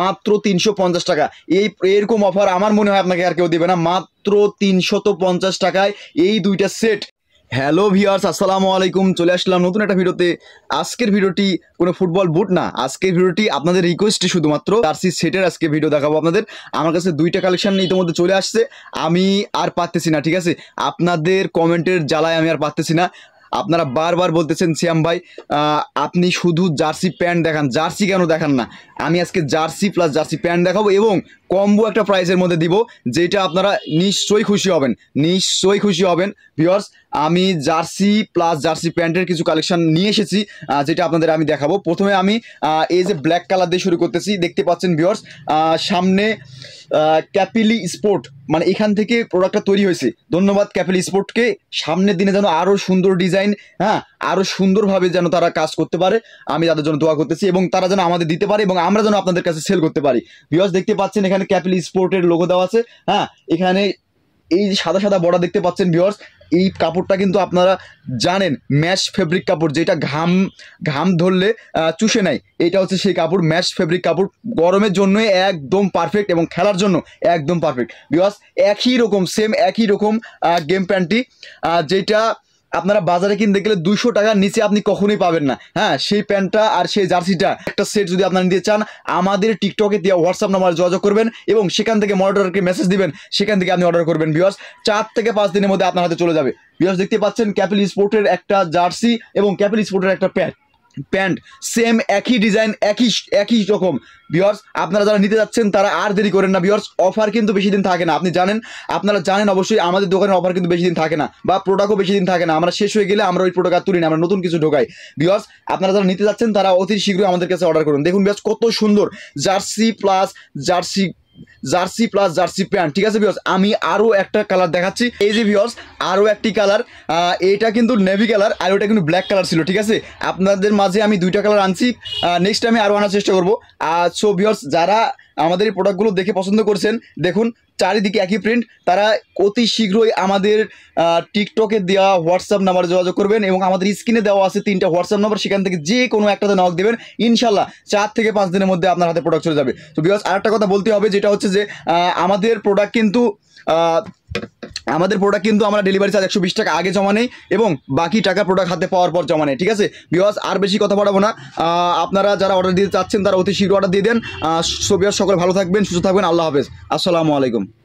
মাত্র তিনশো পঞ্চাশ টাকা এই এরকম অফার আমার মনে হয় আপনাকে আর কেউ দেবে না মাত্র তিনশত পঞ্চাশ টাকায় এই দুইটা সেট হ্যালো ভিওয়ার্স আসসালামু আলাইকুম চলে আসলাম নতুন একটা ভিডিওতে আজকের ভিডিওটি কোনো ফুটবল বুট না আজকের ভিডিওটি আপনাদের রিকোয়েস্টে শুধুমাত্র জার্সি সেটের আজকে ভিডিও দেখাবো আপনাদের আমার কাছে দুইটা কালেকশান ইতিমধ্যে চলে আসছে আমি আর পারতেছি না ঠিক আছে আপনাদের কমেন্টের জ্বালায় আমি আর পারতেছি না আপনারা বারবার বলতেছেন শ্যাম ভাই আপনি শুধু জার্সি প্যান্ট দেখান জার্সি কেন দেখান না আমি আজকে জার্সি প্লাস জার্সি প্যান্ট দেখাবো এবং কম্বো একটা প্রাইজের মধ্যে দিব যেটা আপনারা নিশ্চয়ই খুশি হবেন নিশ্চয়ই খুশি হবেন ভিওর্স আমি জার্সি প্লাস জার্সি প্যান্টের কিছু কালেকশন নিয়ে এসেছি যেটা আপনাদের আমি দেখাবো প্রথমে আমি এই যে ব্ল্যাক কালার দিয়ে শুরু করতেছি দেখতে পাচ্ছেন ভিওর্স সামনে ক্যাপিলি স্পোর্ট মানে এখান থেকে প্রোডাক্টটা তৈরি হয়েছে ধন্যবাদ ক্যাপিলি স্পোর্টকে সামনের দিনে যেন আরও সুন্দর ডিজাইন হ্যাঁ আরও সুন্দরভাবে যেন তারা কাজ করতে পারে আমি তাদের জন্য দোয়া করতেছি এবং তারা যেন আমাদের দিতে পারে এবং আমরা যেন আপনাদের কাছে সেল করতে পারি বিকজ দেখতে পাচ্ছেন এখানে ক্যাপিলি স্পোর্টের লোগো দেওয়া আছে হ্যাঁ এখানে এই সাদা সাদা বড়া দেখতে পাচ্ছেন ভিওর্স এই কাপড়টা কিন্তু আপনারা জানেন ম্যাশ ফেব্রিক কাপড় যেটা ঘাম ঘাম ধরলে চুষে নেয় এটা হচ্ছে সেই কাপড় ম্যাশ ফেব্রিক কাপড় গরমের জন্য একদম পারফেক্ট এবং খেলার জন্য একদম পারফেক্ট বিকজ একই রকম সেম একই রকম গেম প্যান্টটি যেটা আপনারা বাজারে কিনতে গেলে দুইশো টাকার নিচে আপনি কখনোই পাবেন না হ্যাঁ সেই প্যান্টটা আর সেই জার্সিটা একটা সেট যদি আপনারা নিতে চান আমাদের টিকটকে দিয়ে হোয়াটসঅ্যাপ নাম্বারে যোগাযোগ করবেন এবং সেখান থেকে মনিটরকে মেসেজ দিবেন সেখান থেকে আপনি অর্ডার করবেন বিয়স চার থেকে পাঁচ দিনের মধ্যে আপনার হাতে চলে যাবে বিয়স দেখতে পাচ্ছেন ক্যাপিল স্পোর্টের একটা জার্সি এবং ক্যাপিল স্পোর্টের একটা প্যান্ট প্যান্ট সেম একই ডিজাইন একই একই রকম বিয়ার্স আপনারা যারা নিতে যাচ্ছেন তারা আর দেরি করেন না বিয়ার্স অফার কিন্তু বেশি দিন থাকে না আপনি জানেন আপনারা জানেন অবশ্যই আমাদের দোকানের অফার কিন্তু বেশি দিন থাকে না বা প্রোডাক্টও বেশি দিন থাকে না আমরা শেষ হয়ে গেলে আমরা ওই প্রোডাক্ট তুলি না আমরা নতুন কিছু ঢোকাই বিয়ার্স আপনারা যারা নিতে যাচ্ছেন তারা অতি শীঘ্রই আমাদের কাছে অর্ডার করুন দেখুন বিয়ার্স কত সুন্দর jersey plus jersey jersey plus jersey pant ঠিক আছে ভিওস আমি আরও একটা কালার দেখাচ্ছি এই যে ভিওস আরও একটি কালার এটা কিন্তু নেভি কালার আর ওটা কিন্তু ব্ল্যাক কালার ছিল ঠিক আছে আপনাদের মাঝে আমি দুইটা কালার আনছি নেক্সট আমি আরও আনার চেষ্টা করবো সো ভিওস যারা আমাদের এই প্রোডাক্টগুলো দেখে পছন্দ করছেন দেখুন চারিদিকে একই প্রিন্ট তারা অতি শীঘ্রই আমাদের টিকটকে দেওয়া হোয়াটসঅ্যাপ নাম্বারে যোগাযোগ করবেন এবং আমাদের স্ক্রিনে দেওয়া আছে তিনটা হোয়াটসঅ্যাপ নাম্বার সেখান থেকে যে কোনো একটাতে নক দেবেন ইনশাল্লাহ চার থেকে পাঁচ দিনের মধ্যে আপনার হাতে প্রোডাক্ট চলে যাবে তো বিকজ একটা কথা বলতে হবে যেটা হচ্ছে যে আমাদের প্রোডাক্ট কিন্তু আমাদের প্রোডাক্ট কিন্তু আমরা ডেলিভারি চার্জ একশো টাকা আগে জমা নেই এবং বাকি টাকা প্রোডাক্ট হাতে পাওয়ার পর জমা নেই ঠিক আছে বিকজ আর বেশি কথা বাড়াবো না আপনারা যারা অর্ডার দিতে চাচ্ছেন তারা অতি শীঘ্র অর্ডার দিয়ে দেন সবিয়াস সকলে ভালো থাকবেন সুস্থ থাকবেন আল্লাহ হাফেজ আসসালামু আলাইকুম